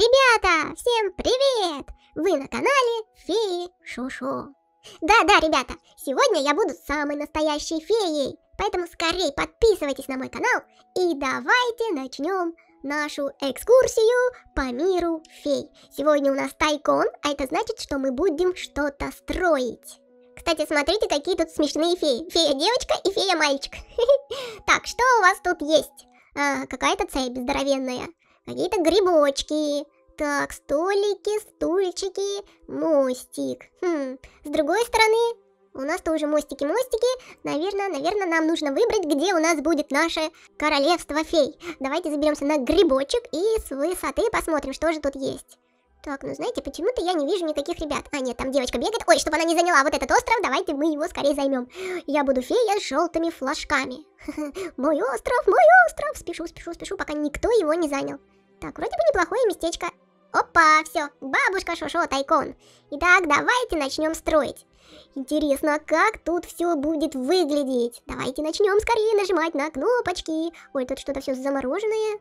Ребята, всем привет! Вы на канале Феи Шушу. Да-да, ребята, сегодня я буду самой настоящей феей, поэтому скорее подписывайтесь на мой канал и давайте начнем нашу экскурсию по миру фей. Сегодня у нас тайкон, а это значит, что мы будем что-то строить. Кстати, смотрите, какие тут смешные феи. Фея-девочка и фея-мальчик. Так, что у вас тут есть? А, какая-то цепь здоровенная. Какие-то грибочки. Так, столики, стульчики, мостик. Хм, с другой стороны, у нас тоже мостики-мостики. Наверное, наверное, нам нужно выбрать, где у нас будет наше королевство фей. Давайте заберемся на грибочек и с высоты посмотрим, что же тут есть. Так, ну знаете, почему-то я не вижу никаких ребят. А, нет, там девочка бегает. Ой, чтобы она не заняла вот этот остров, давайте мы его скорее займем. Я буду фея с желтыми флажками. Мой остров, мой остров! Спешу, спешу, спешу, пока никто его не занял. Так, вроде бы неплохое местечко. Опа, все, бабушка Шошо Тайкон. Итак, давайте начнем строить. Интересно, как тут все будет выглядеть. Давайте начнем скорее нажимать на кнопочки. Ой, тут что-то все замороженное.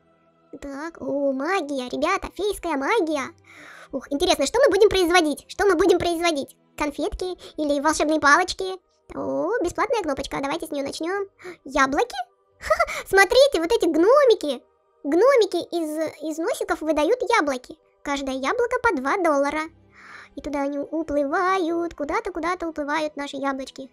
Так, о, магия, ребята, фейская магия. Ух, интересно, что мы будем производить? Что мы будем производить? Конфетки или волшебные палочки? О, бесплатная кнопочка, давайте с нее начнем. Яблоки? Ха -ха, смотрите, вот эти гномики. Гномики из, из носиков выдают яблоки. Каждое яблоко по 2 доллара. И туда они уплывают, куда-то, куда-то уплывают наши яблочки.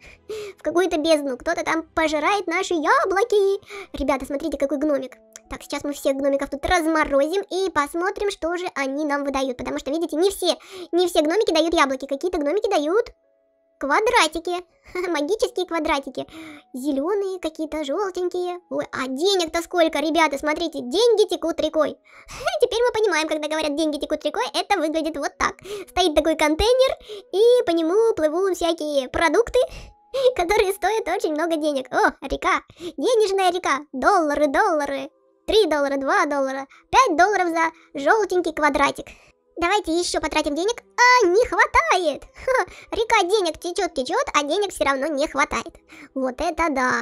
В какую-то бездну. Кто-то там пожирает наши яблоки. Ребята, смотрите, какой гномик. Так, сейчас мы всех гномиков тут разморозим и посмотрим, что же они нам выдают. Потому что, видите, не все, не все гномики дают яблоки. Какие-то гномики дают квадратики. Магические квадратики. Зеленые, какие-то желтенькие. Ой, а денег-то сколько, ребята, смотрите, деньги текут рекой. Теперь мы понимаем, когда говорят деньги текут рекой, это выглядит вот так. Стоит такой контейнер, и по нему плывут всякие продукты, которые стоят очень много денег. О, река, денежная река, доллары, доллары. 3 доллара, 2 доллара, 5 долларов за желтенький квадратик. Давайте еще потратим денег. А, не хватает. Ха, река денег течет, течет, а денег все равно не хватает. Вот это да.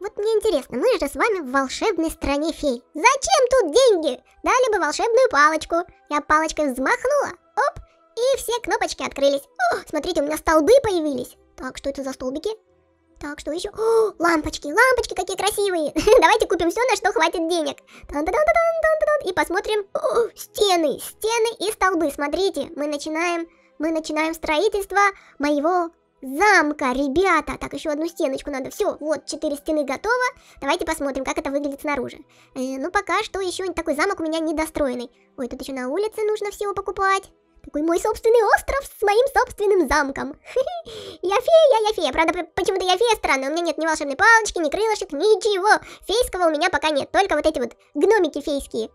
Вот мне интересно, мы же с вами в волшебной стране фей. Зачем тут деньги? Дали бы волшебную палочку. Я палочкой взмахнула. Оп. И все кнопочки открылись. О, смотрите, у меня столбы появились. Так, что это за столбики? Так, что еще? О, лампочки, лампочки какие красивые. Давайте купим все, на что хватит денег. Тан -тан -тан и посмотрим. О, стены, стены и столбы. Смотрите, мы начинаем, мы начинаем строительство моего замка, ребята. Так, еще одну стеночку надо. Все, вот, четыре стены готово. Давайте посмотрим, как это выглядит снаружи. Э, ну, пока что еще такой замок у меня недостроенный. Ой, тут еще на улице нужно всего покупать. Такой мой собственный остров с моим собственным замком. я фея, я фея. Правда, почему-то я фея странная. У меня нет ни волшебной палочки, ни крылышек, ничего. Фейского у меня пока нет. Только вот эти вот гномики фейские.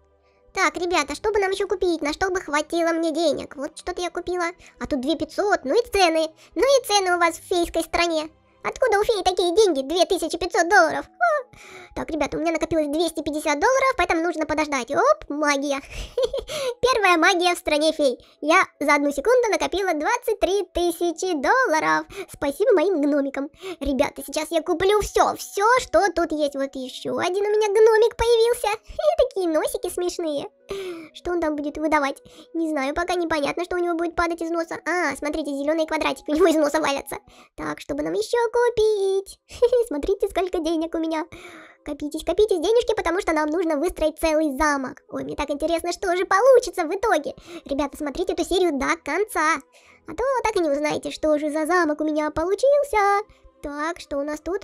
Так, ребята, что бы нам еще купить? На что бы хватило мне денег? Вот что-то я купила. А тут 2500, ну и цены. Ну и цены у вас в фейской стране. Откуда у феи такие деньги? 2500 долларов. О! Так, ребята, у меня накопилось 250 долларов, поэтому нужно подождать. Оп, магия. Первая магия в стране фей. Я за одну секунду накопила 23 тысячи долларов. Спасибо моим гномикам. Ребята, сейчас я куплю все, все, что тут есть. Вот еще один у меня гномик появился. Такие носики смешные. Что он там будет выдавать? Не знаю, пока непонятно, что у него будет падать из носа. А, смотрите, зеленые квадратики у него из носа валятся. Так, чтобы нам еще купить. Смотрите, сколько денег у меня. Копитесь, копитесь денежки, потому что нам нужно выстроить целый замок. Ой, мне так интересно, что же получится в итоге. Ребята, смотрите эту серию до конца. А то так и не узнаете, что же за замок у меня получился. Так, что у нас тут?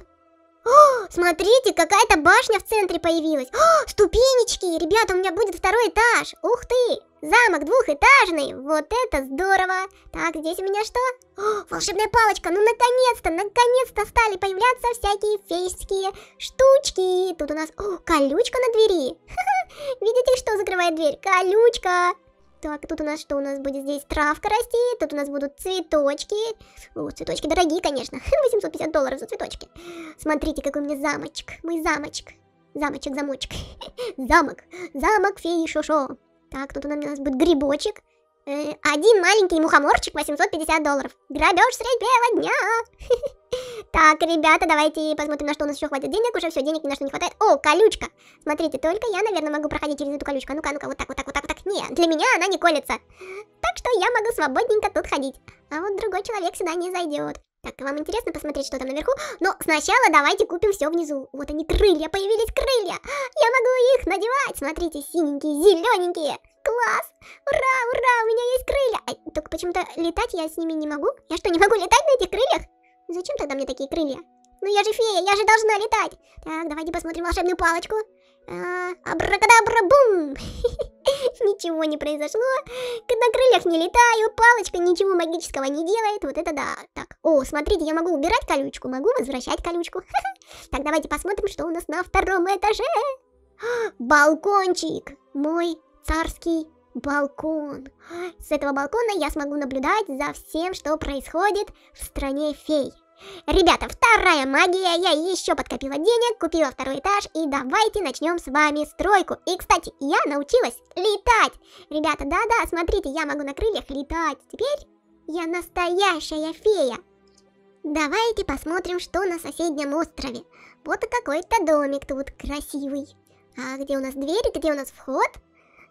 О, а, смотрите, какая-то башня в центре появилась. О, а, ступенечки. Ребята, у меня будет второй этаж. Ух ты. Замок двухэтажный, вот это здорово. Так, здесь у меня что? О, волшебная палочка, ну наконец-то, наконец-то стали появляться всякие фейские штучки. Тут у нас, о, колючка на двери. Видите, что закрывает дверь? Колючка. Так, тут у нас что у нас будет здесь? Травка расти, тут у нас будут цветочки. О, цветочки дорогие, конечно. 850 долларов за цветочки. Смотрите, какой у меня замочек. Мой замочек. Замочек, замочек. Замок. Замок феи Шошо. Так, тут у нас будет грибочек. Э, один маленький мухоморчик, 850 долларов. Грабеж средь белого дня. Так, ребята, давайте посмотрим, на что у нас еще хватит денег. Уже все, денег ни на что не хватает. О, колючка. Смотрите, только я, наверное, могу проходить через эту колючку. А ну-ка, а ну-ка, вот так, вот так, вот так, вот так. Не, для меня она не колется. Так что я могу свободненько тут ходить. А вот другой человек сюда не зайдет. Так, вам интересно посмотреть, что там наверху? Но сначала давайте купим все внизу. Вот они, крылья, появились крылья. Я могу их надевать. Смотрите, синенькие, зелененькие. Класс! Ура, ура, у меня есть крылья. А, только почему-то летать я с ними не могу. Я что, не могу летать на этих крыльях? Зачем тогда мне такие крылья? Ну я же фея, я же должна летать. Так, давайте посмотрим волшебную палочку. А, абракадабра-бум! Ничего не произошло. На крыльях не летаю, палочка ничего магического не делает. Вот это да. Так, о, смотрите, я могу убирать колючку, могу возвращать колючку. Так, давайте посмотрим, что у нас на втором этаже. Балкончик. Мой царский балкон. С этого балкона я смогу наблюдать за всем, что происходит в стране фей. Ребята, вторая магия, я еще подкопила денег, купила второй этаж и давайте начнем с вами стройку. И, кстати, я научилась летать. Ребята, да-да, смотрите, я могу на крыльях летать. Теперь я настоящая фея. Давайте посмотрим, что на соседнем острове. Вот и какой-то домик тут красивый. А где у нас дверь, где у нас вход?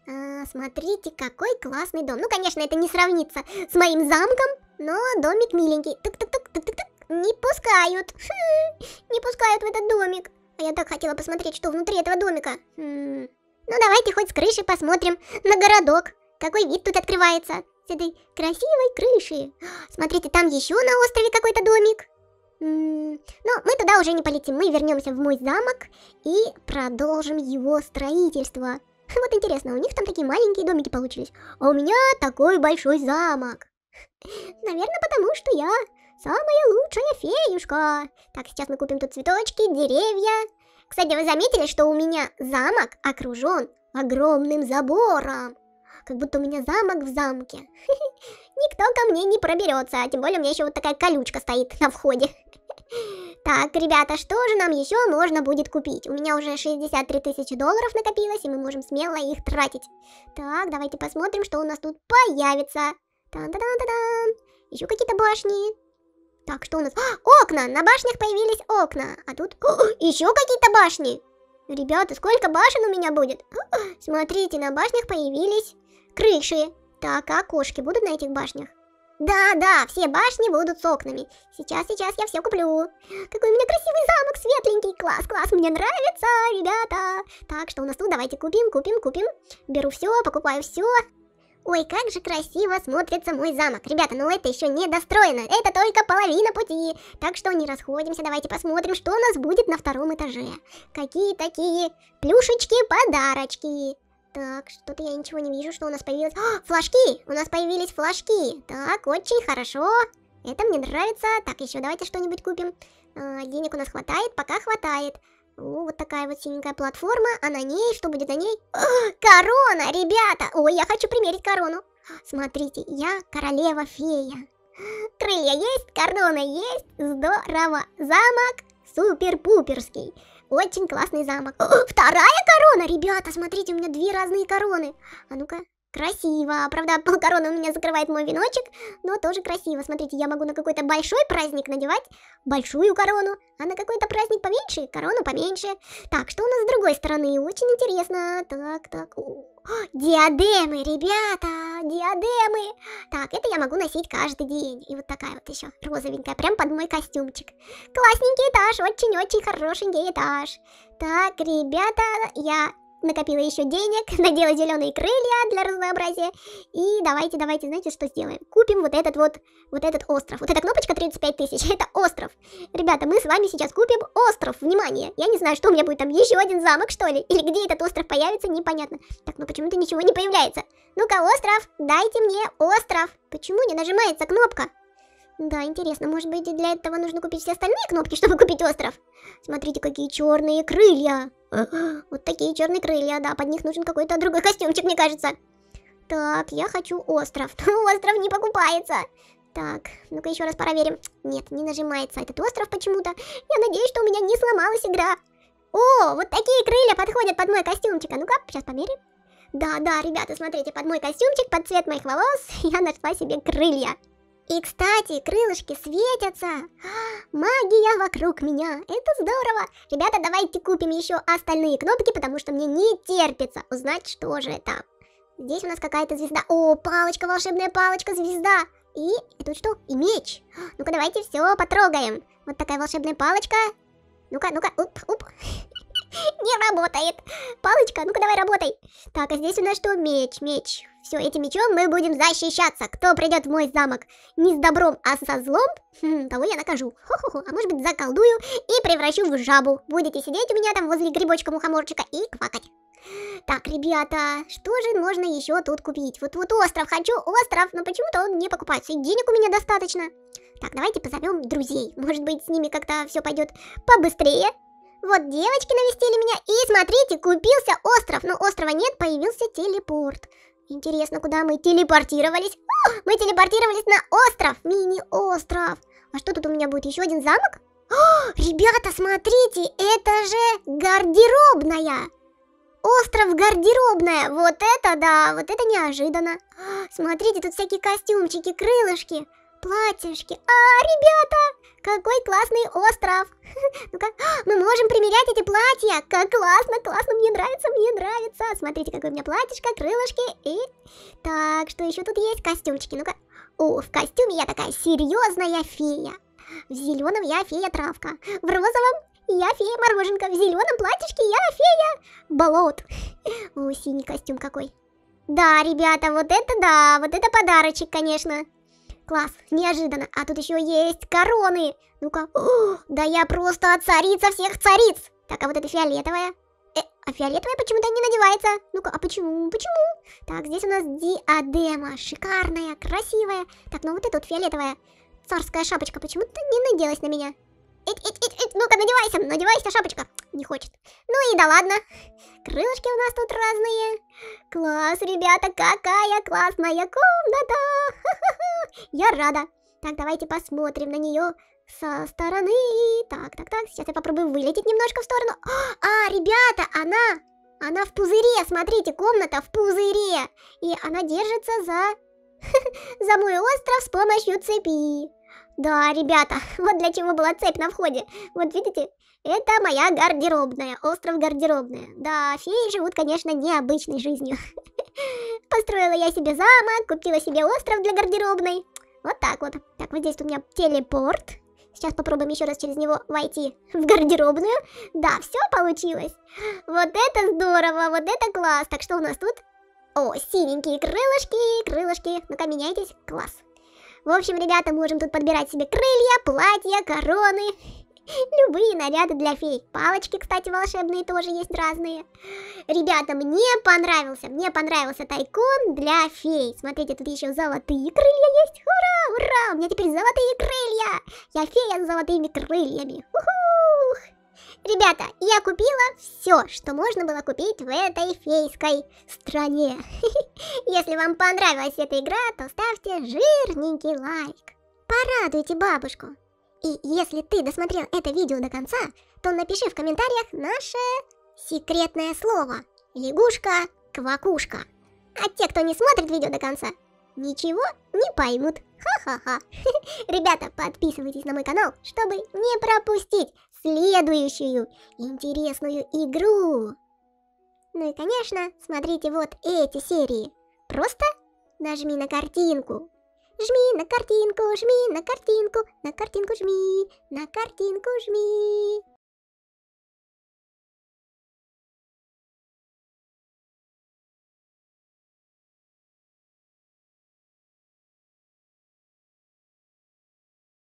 А, смотрите, какой классный дом. Ну, конечно, это не сравнится с моим замком, но домик миленький. тук тук тук-тук-тук не пускают. Хм, не пускают в этот домик. А я так хотела посмотреть, что внутри этого домика. Хм, ну давайте хоть с крыши посмотрим на городок. Какой вид тут открывается с этой красивой крыши. Смотрите, там еще на острове какой-то домик. Но ну, мы туда уже не полетим, мы вернемся в мой замок и продолжим его строительство. Вот интересно, у них там такие маленькие домики получились, а у меня такой большой замок. Наверное, потому что я Самая лучшая феюшка. Так, сейчас мы купим тут цветочки, деревья. Кстати, вы заметили, что у меня замок окружен огромным забором? Как будто у меня замок в замке. Никто ко мне не проберется, а тем более у меня еще вот такая колючка стоит на входе. Так, ребята, что же нам еще можно будет купить? У меня уже 63 тысячи долларов накопилось, и мы можем смело их тратить. Так, давайте посмотрим, что у нас тут появится. Та-да-да-да-да! Еще какие-то башни. Так, что у нас? А, окна! На башнях появились окна. А тут О, еще какие-то башни. Ребята, сколько башен у меня будет? смотрите, на башнях появились крыши. Так, а кошки будут на этих башнях? Да-да, все башни будут с окнами. Сейчас, сейчас я все куплю. Какой у меня красивый замок, светленький. Класс, класс, мне нравится, ребята. Так, что у нас тут? Давайте купим, купим, купим. Беру все, покупаю все. Ой, как же красиво смотрится мой замок. Ребята, но ну это еще не достроено. Это только половина пути. Так что не расходимся. Давайте посмотрим, что у нас будет на втором этаже. Какие такие плюшечки-подарочки. Так, что-то я ничего не вижу, что у нас появилось. О, а, флажки! У нас появились флажки. Так, очень хорошо. Это мне нравится. Так, еще давайте что-нибудь купим. Э, денег у нас хватает, пока хватает. О, ну, вот такая вот синенькая платформа, а на ней, что будет на ней? О, а, корона, ребята! Ой, я хочу примерить корону. Смотрите, я королева-фея. Крылья есть, корона есть, здорово. Замок супер-пуперский. Очень классный замок. О, вторая корона, ребята, смотрите, у меня две разные короны. А ну-ка, Красиво. Правда, полкороны у меня закрывает мой веночек, но тоже красиво. Смотрите, я могу на какой-то большой праздник надевать большую корону, а на какой-то праздник поменьше корону поменьше. Так, что у нас с другой стороны? Очень интересно. Так, так. О, диадемы, ребята, диадемы. Так, это я могу носить каждый день. И вот такая вот еще розовенькая, прям под мой костюмчик. Классненький этаж, очень-очень хорошенький этаж. Так, ребята, я накопила еще денег, надела зеленые крылья для разнообразия. И давайте, давайте, знаете, что сделаем? Купим вот этот вот, вот этот остров. Вот эта кнопочка 35 тысяч, это остров. Ребята, мы с вами сейчас купим остров, внимание. Я не знаю, что у меня будет там, еще один замок, что ли? Или где этот остров появится, непонятно. Так, ну почему-то ничего не появляется. Ну-ка, остров, дайте мне остров. Почему не нажимается кнопка? Да, интересно, может быть для этого нужно купить все остальные кнопки, чтобы купить остров? Смотрите, какие черные крылья. Вот такие черные крылья, да, под них нужен какой-то другой костюмчик, мне кажется. Так, я хочу остров. остров не покупается. Так, ну-ка еще раз проверим. Нет, не нажимается этот остров почему-то. Я надеюсь, что у меня не сломалась игра. О, вот такие крылья подходят под мой костюмчик. А ну-ка, сейчас померим. Да, да, ребята, смотрите, под мой костюмчик, под цвет моих волос я нашла себе крылья. И, кстати, крылышки светятся. А, магия вокруг меня. Это здорово. Ребята, давайте купим еще остальные кнопки, потому что мне не терпится узнать, что же это. Здесь у нас какая-то звезда. О, палочка, волшебная палочка, звезда. И, и тут что? И меч. А, ну-ка, давайте все потрогаем. Вот такая волшебная палочка. Ну-ка, ну-ка, уп, уп. Не работает. Палочка, ну-ка давай работай. Так, а здесь у нас что? Меч, меч. Все, этим мечом мы будем защищаться. Кто придет в мой замок не с добром, а со злом, хм, того я накажу. Хо-хо-хо. А может быть заколдую и превращу в жабу. Будете сидеть у меня там возле грибочка-мухоморчика и квакать. Так, ребята, что же можно еще тут купить? Вот, вот остров хочу, остров, но почему-то он не покупается. И денег у меня достаточно. Так, давайте позовем друзей. Может быть, с ними как-то все пойдет побыстрее. Вот девочки навестили меня, и смотрите, купился остров, но острова нет, появился телепорт. Интересно, куда мы телепортировались? О, мы телепортировались на остров, мини-остров. А что тут у меня будет, еще один замок? О, ребята, смотрите, это же гардеробная. Остров гардеробная, вот это да, вот это неожиданно. О, смотрите, тут всякие костюмчики, крылышки. Платьишки. А, ребята, какой классный остров. Ну как, мы можем примерять эти платья. Как классно, классно, мне нравится, мне нравится. Смотрите, какое у меня платьишко, крылышки и... Так, что еще тут есть? Костюмчики, ну-ка. О, в костюме я такая серьезная фея. В зеленом я фея-травка. В розовом я фея-мороженка. В зеленом платьишке я фея-болот. О, синий костюм какой. Да, ребята, вот это да, вот это подарочек, конечно. Класс, неожиданно. А тут еще есть короны. Ну-ка. Да я просто царица всех цариц. Так, а вот эта фиолетовая? Э, а фиолетовая почему-то не надевается. Ну-ка, а почему? Почему? Так, здесь у нас диадема. Шикарная, красивая. Так, ну вот эта вот фиолетовая царская шапочка почему-то не наделась на меня. Ну-ка, надевайся, надевайся, шапочка. Не хочет. Ну и да ладно. Крылышки у нас тут разные. Класс, ребята, какая классная комната. Я рада. Так, давайте посмотрим на нее со стороны. Так, так, так, сейчас я попробую вылететь немножко в сторону. А, ребята, она, она в пузыре, смотрите, комната в пузыре. И она держится за, за мой остров с помощью цепи. Да, ребята, вот для чего была цепь на входе. Вот видите, это моя гардеробная, остров гардеробная. Да, феи живут, конечно, необычной жизнью. Построила я себе замок, купила себе остров для гардеробной. Вот так вот. Так, вот здесь у меня телепорт. Сейчас попробуем еще раз через него войти в гардеробную. Да, все получилось. Вот это здорово, вот это класс. Так, что у нас тут? О, синенькие крылышки, крылышки. Ну-ка, меняйтесь. Класс. В общем, ребята, можем тут подбирать себе крылья, платья, короны, любые наряды для фей. Палочки, кстати, волшебные тоже есть разные. Ребята, мне понравился, мне понравился тайкон для фей. Смотрите, тут еще золотые крылья есть. Ура, ура, у меня теперь золотые крылья. Я фея с золотыми крыльями. Уху! Ребята, я купила все, что можно было купить в этой фейской стране. Если вам понравилась эта игра, то ставьте жирненький лайк. Порадуйте бабушку. И если ты досмотрел это видео до конца, то напиши в комментариях наше секретное слово. Лягушка-квакушка. А те, кто не смотрит видео до конца, ничего не поймут. Ха-ха-ха. Ребята, подписывайтесь на мой канал, чтобы не пропустить следующую интересную игру. Ну и, конечно, смотрите вот эти серии. Просто нажми на картинку. Жми на картинку, жми на картинку, на картинку жми, на картинку жми.